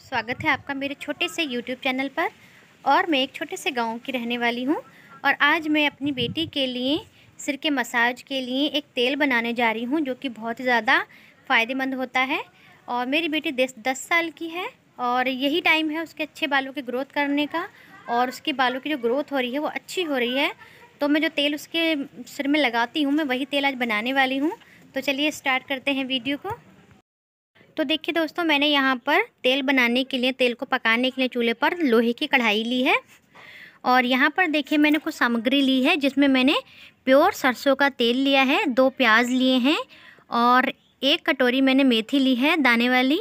स्वागत है आपका मेरे छोटे से यूट्यूब चैनल पर और मैं एक छोटे से गांव की रहने वाली हूं और आज मैं अपनी बेटी के लिए सिर के मसाज के लिए एक तेल बनाने जा रही हूं जो कि बहुत ही ज़्यादा फ़ायदेमंद होता है और मेरी बेटी दस साल की है और यही टाइम है उसके अच्छे बालों की ग्रोथ करने का और उसके बालों की जो ग्रोथ हो रही है वो अच्छी हो रही है तो मैं जो तेल उसके सिर में लगाती हूँ मैं वही तेल आज बनाने वाली हूँ तो चलिए स्टार्ट करते हैं वीडियो को तो देखिए दोस्तों मैंने यहाँ पर तेल बनाने के लिए तेल को पकाने के लिए चूल्हे पर लोहे की कढ़ाई ली है और यहाँ पर देखिए मैंने कुछ सामग्री ली है जिसमें मैंने प्योर सरसों का तेल लिया है दो प्याज लिए हैं और एक कटोरी मैंने मेथी ली है दाने वाली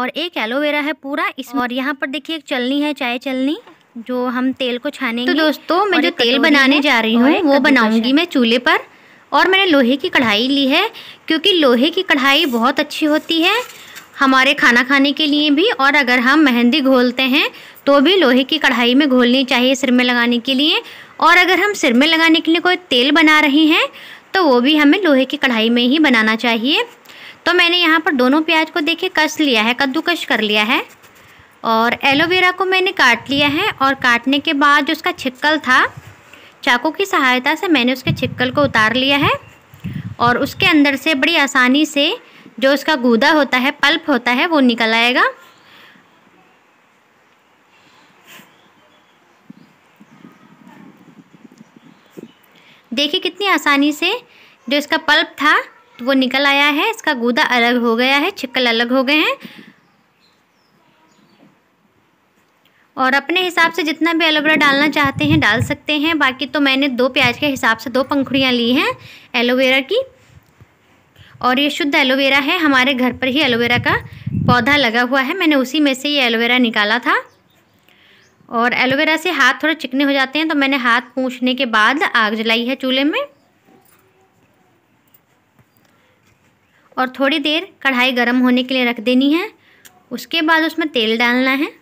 और एक एलोवेरा है पूरा इस और यहाँ पर देखिए एक चलनी है चाय चलनी जो हम तेल को छाने तो दोस्तों मैं जो तेल बनाने जा रही हूँ वो बनाऊँगी मैं चूल्हे पर और मैंने लोहे की कढ़ाई ली है क्योंकि लोहे की कढ़ाई बहुत अच्छी होती है हमारे खाना खाने के लिए भी और अगर हम मेहंदी घोलते हैं तो भी लोहे की कढ़ाई में घोलनी चाहिए सिर में लगाने के लिए और अगर हम सिर में लगाने के लिए कोई तेल बना रहे हैं तो वो भी हमें लोहे की कढ़ाई में ही बनाना चाहिए तो मैंने यहाँ पर दोनों प्याज को देखे कस लिया है कद्दूकश कर लिया है और एलोवेरा को मैंने काट लिया है और काटने के बाद जो उसका छिक्कल था चाकू की सहायता से मैंने उसके छिक्कल को उतार लिया है और उसके अंदर से बड़ी आसानी से जो उसका गूदा होता है पल्प होता है वो निकल आएगा देखिए कितनी आसानी से जो इसका पल्प था तो वो निकल आया है इसका गूदा अलग हो गया है छिकल अलग हो गए हैं और अपने हिसाब से जितना भी एलोवेरा डालना चाहते हैं डाल सकते हैं बाकी तो मैंने दो प्याज के हिसाब से दो पंखुड़ियाँ ली हैं एलोवेरा की और ये शुद्ध एलोवेरा है हमारे घर पर ही एलोवेरा का पौधा लगा हुआ है मैंने उसी में से ये एलोवेरा निकाला था और एलोवेरा से हाथ थोड़े चिकने हो जाते हैं तो मैंने हाथ पूछने के बाद आग जलाई है चूल्हे में और थोड़ी देर कढ़ाई गर्म होने के लिए रख देनी है उसके बाद उसमें तेल डालना है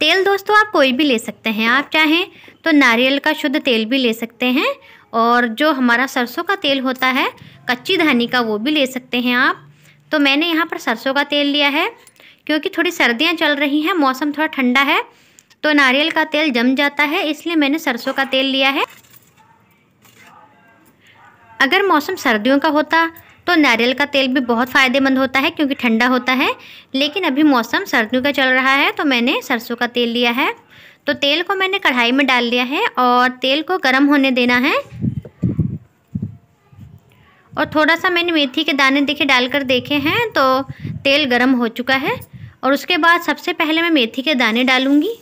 तेल दोस्तों आप कोई भी ले सकते हैं आप चाहें तो नारियल का शुद्ध तेल भी ले सकते हैं और जो हमारा सरसों का तेल होता है कच्ची धानी का वो भी ले सकते हैं आप तो मैंने यहाँ पर सरसों का तेल लिया है क्योंकि थोड़ी सर्दियाँ चल रही हैं मौसम थोड़ा ठंडा है तो नारियल का तेल जम जाता है इसलिए मैंने सरसों का तेल लिया है अगर मौसम सर्दियों का होता तो नारियल का तेल भी बहुत फ़ायदेमंद होता है क्योंकि ठंडा होता है लेकिन अभी मौसम सर्दियों का चल रहा है तो मैंने सरसों का तेल लिया है तो तेल को मैंने कढ़ाई में डाल लिया है और तेल को गर्म होने देना है और थोड़ा सा मैंने मेथी के दाने देखे डालकर देखे हैं तो तेल गर्म हो चुका है और उसके बाद सबसे पहले मैं मेथी के दाने डालूँगी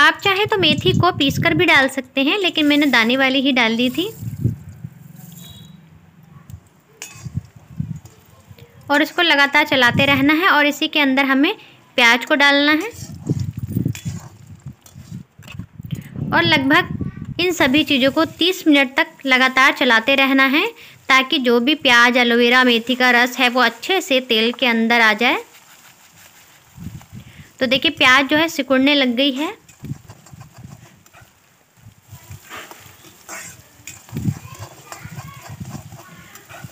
आप चाहे तो मेथी को पीस कर भी डाल सकते हैं लेकिन मैंने दाने वाली ही डाल दी थी और इसको लगातार चलाते रहना है और इसी के अंदर हमें प्याज को डालना है और लगभग इन सभी चीज़ों को 30 मिनट तक लगातार चलाते रहना है ताकि जो भी प्याज एलोवेरा मेथी का रस है वो अच्छे से तेल के अंदर आ जाए तो देखिए प्याज जो है सिकुड़ने लग गई है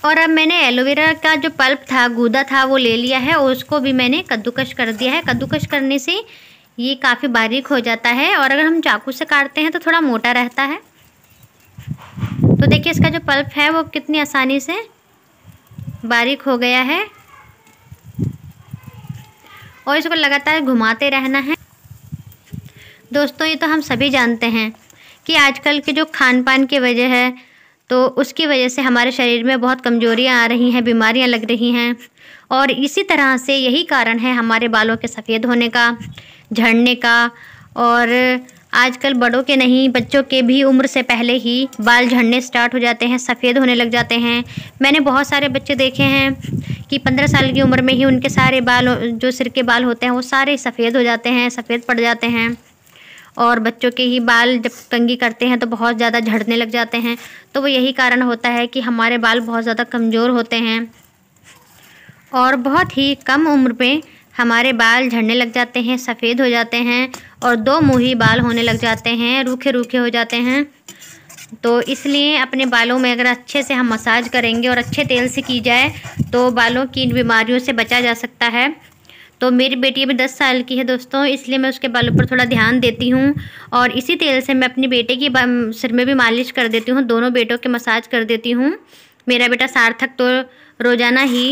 और अब मैंने एलोवेरा का जो पल्प था गूदा था वो ले लिया है और उसको भी मैंने कद्दूकश कर दिया है कद्दूकश करने से ये काफ़ी बारीक हो जाता है और अगर हम चाकू से काटते हैं तो थोड़ा मोटा रहता है तो देखिए इसका जो पल्प है वो कितनी आसानी से बारीक हो गया है और इसको लगातार घुमाते रहना है दोस्तों ये तो हम सभी जानते हैं कि आजकल के जो खान पान की वजह है तो उसकी वजह से हमारे शरीर में बहुत कमज़ोरियाँ आ रही हैं बीमारियाँ लग रही हैं और इसी तरह से यही कारण है हमारे बालों के सफ़ेद होने का झड़ने का और आजकल बड़ों के नहीं बच्चों के भी उम्र से पहले ही बाल झड़ने स्टार्ट हो जाते हैं सफ़ेद होने लग जाते हैं मैंने बहुत सारे बच्चे देखे हैं कि पंद्रह साल की उम्र में ही उनके सारे बाल जो सिर के बाल होते हैं वो सारे सफ़ेद हो जाते हैं सफ़ेद पड़ जाते हैं और बच्चों के ही बाल जब कंगी करते हैं तो बहुत ज़्यादा झड़ने लग जाते हैं तो वो यही कारण होता है कि हमारे बाल बहुत ज़्यादा कमज़ोर होते हैं और बहुत ही कम उम्र में हमारे बाल झड़ने लग जाते हैं सफ़ेद हो जाते हैं और दो मुही बाल होने लग जाते हैं रूखे रूखे हो जाते हैं तो इसलिए अपने बालों में अगर अच्छे से हम मसाज करेंगे और अच्छे तेल से की जाए तो बालों की इन बीमारियों से बचा जा सकता है तो मेरी बेटी अभी दस साल की है दोस्तों इसलिए मैं उसके बालों पर थोड़ा ध्यान देती हूँ और इसी तेल से मैं अपने बेटे की सिर में भी मालिश कर देती हूँ दोनों बेटों के मसाज कर देती हूँ मेरा बेटा सार्थक तो रोज़ाना ही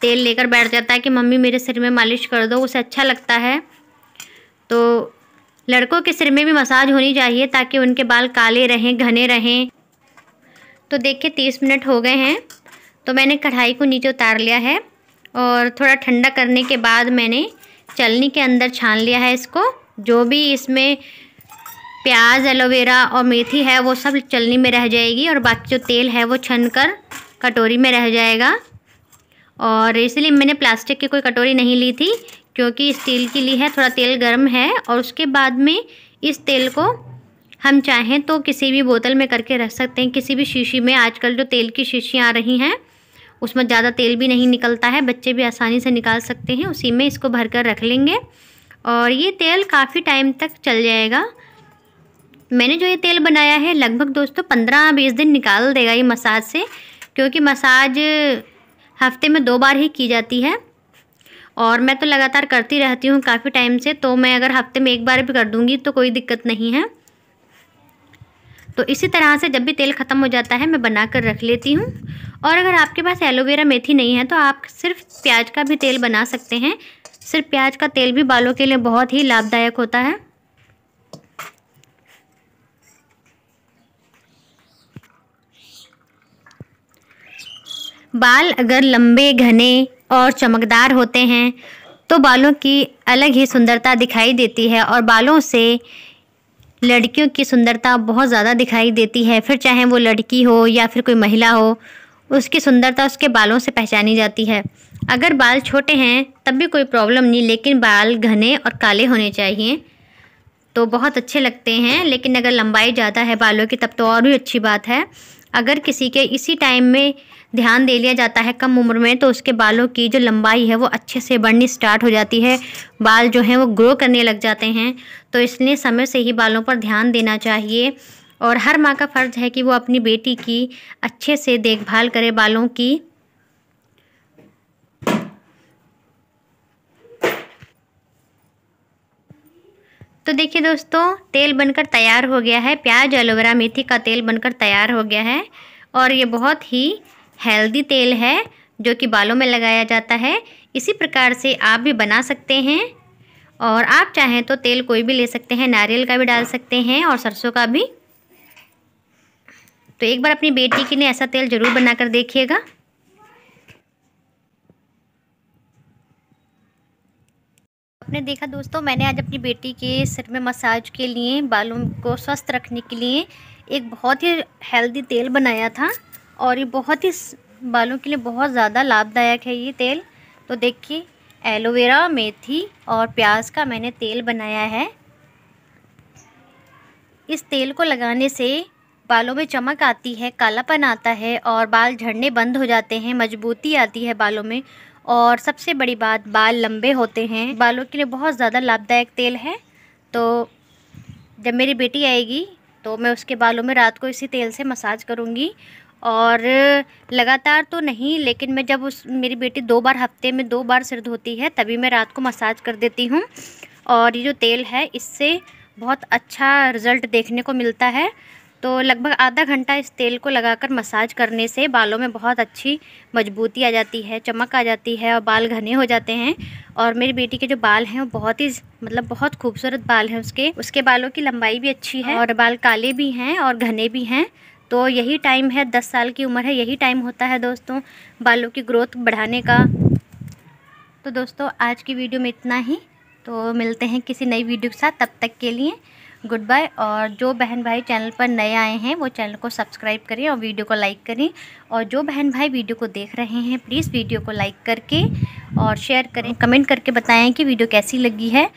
तेल लेकर बैठ जाता है कि मम्मी मेरे सिर में मालिश कर दो उसे अच्छा लगता है तो लड़कों के सिर में भी मसाज होनी चाहिए ताकि उनके बाल काले रहें घने रहें तो देखिए तीस मिनट हो गए हैं तो मैंने कढ़ाई को नीचे उतार लिया है और थोड़ा ठंडा करने के बाद मैंने चलनी के अंदर छान लिया है इसको जो भी इसमें प्याज एलोवेरा और मेथी है वो सब चलनी में रह जाएगी और बाकी जो तेल है वो छन कर कटोरी में रह जाएगा और इसलिए मैंने प्लास्टिक की कोई कटोरी नहीं ली थी क्योंकि स्टील की ली है थोड़ा तेल गर्म है और उसके बाद में इस तेल को हम चाहें तो किसी भी बोतल में करके रख सकते हैं किसी भी शीशी में आजकल जो तेल की शीशियाँ आ रही हैं उसमें ज़्यादा तेल भी नहीं निकलता है बच्चे भी आसानी से निकाल सकते हैं उसी में इसको भर कर रख लेंगे और ये तेल काफ़ी टाइम तक चल जाएगा मैंने जो ये तेल बनाया है लगभग दोस्तों पंद्रह बीस दिन निकाल देगा ये मसाज से क्योंकि मसाज हफ्ते में दो बार ही की जाती है और मैं तो लगातार करती रहती हूँ काफ़ी टाइम से तो मैं अगर हफ्ते में एक बार भी कर दूँगी तो कोई दिक्कत नहीं है तो इसी तरह से जब भी तेल ख़त्म हो जाता है मैं बना कर रख लेती हूँ और अगर आपके पास एलोवेरा मेथी नहीं है तो आप सिर्फ प्याज का भी तेल बना सकते हैं सिर्फ प्याज का तेल भी बालों के लिए बहुत ही लाभदायक होता है बाल अगर लंबे घने और चमकदार होते हैं तो बालों की अलग ही सुंदरता दिखाई देती है और बालों से लड़कियों की सुंदरता बहुत ज़्यादा दिखाई देती है फिर चाहे वो लड़की हो या फिर कोई महिला हो उसकी सुंदरता उसके बालों से पहचानी जाती है अगर बाल छोटे हैं तब भी कोई प्रॉब्लम नहीं लेकिन बाल घने और काले होने चाहिए तो बहुत अच्छे लगते हैं लेकिन अगर लंबाई ज़्यादा है बालों की तब तो और भी अच्छी बात है अगर किसी के इसी टाइम में ध्यान दे लिया जाता है कम उम्र में तो उसके बालों की जो लंबाई है वो अच्छे से बढ़नी स्टार्ट हो जाती है बाल जो हैं वो ग्रो करने लग जाते हैं तो इसलिए समय से ही बालों पर ध्यान देना चाहिए और हर माँ का फ़र्ज़ है कि वो अपनी बेटी की अच्छे से देखभाल करे बालों की तो देखिए दोस्तों तेल बनकर तैयार हो गया है प्याज एलोवेरा मेथी का तेल बनकर तैयार हो गया है और ये बहुत ही हेल्दी तेल है जो कि बालों में लगाया जाता है इसी प्रकार से आप भी बना सकते हैं और आप चाहें तो तेल कोई भी ले सकते हैं नारियल का भी डाल सकते हैं और सरसों का भी तो एक बार अपनी बेटी के लिए ऐसा तेल ज़रूर बनाकर देखिएगा आपने देखा दोस्तों मैंने आज अपनी बेटी के सिर में मसाज के लिए बालों को स्वस्थ रखने के लिए एक बहुत ही हेल्दी तेल बनाया था और ये बहुत ही बालों के लिए बहुत ज़्यादा लाभदायक है ये तेल तो देखिए एलोवेरा मेथी और प्याज का मैंने तेल बनाया है इस तेल को लगाने से बालों में चमक आती है कालापन आता है और बाल झड़ने बंद हो जाते हैं मजबूती आती है बालों में और सबसे बड़ी बात बाल लंबे होते हैं बालों के लिए बहुत ज़्यादा लाभदायक तेल है तो जब मेरी बेटी आएगी तो मैं उसके बालों में रात को इसी तेल से मसाज करूँगी और लगातार तो नहीं लेकिन मैं जब उस मेरी बेटी दो बार हफ्ते में दो बार सिर धोती है तभी मैं रात को मसाज कर देती हूँ और ये जो तेल है इससे बहुत अच्छा रिज़ल्ट देखने को मिलता है तो लगभग आधा घंटा इस तेल को लगाकर मसाज करने से बालों में बहुत अच्छी मजबूती आ जाती है चमक आ जाती है और बाल घने हो जाते हैं और मेरी बेटी के जो बाल हैं वो बहुत ही मतलब बहुत खूबसूरत बाल हैं उसके उसके बालों की लंबाई भी अच्छी है और बाल काले भी हैं और घने भी हैं तो यही टाइम है दस साल की उम्र है यही टाइम होता है दोस्तों बालों की ग्रोथ बढ़ाने का तो दोस्तों आज की वीडियो में इतना ही तो मिलते हैं किसी नई वीडियो के साथ तब तक के लिए गुड बाय और जो बहन भाई चैनल पर नए आए हैं वो चैनल को सब्सक्राइब करें और वीडियो को लाइक करें और जो बहन भाई वीडियो को देख रहे हैं प्लीज़ वीडियो को लाइक करके और शेयर करें कमेंट करके बताएं कि वीडियो कैसी लगी है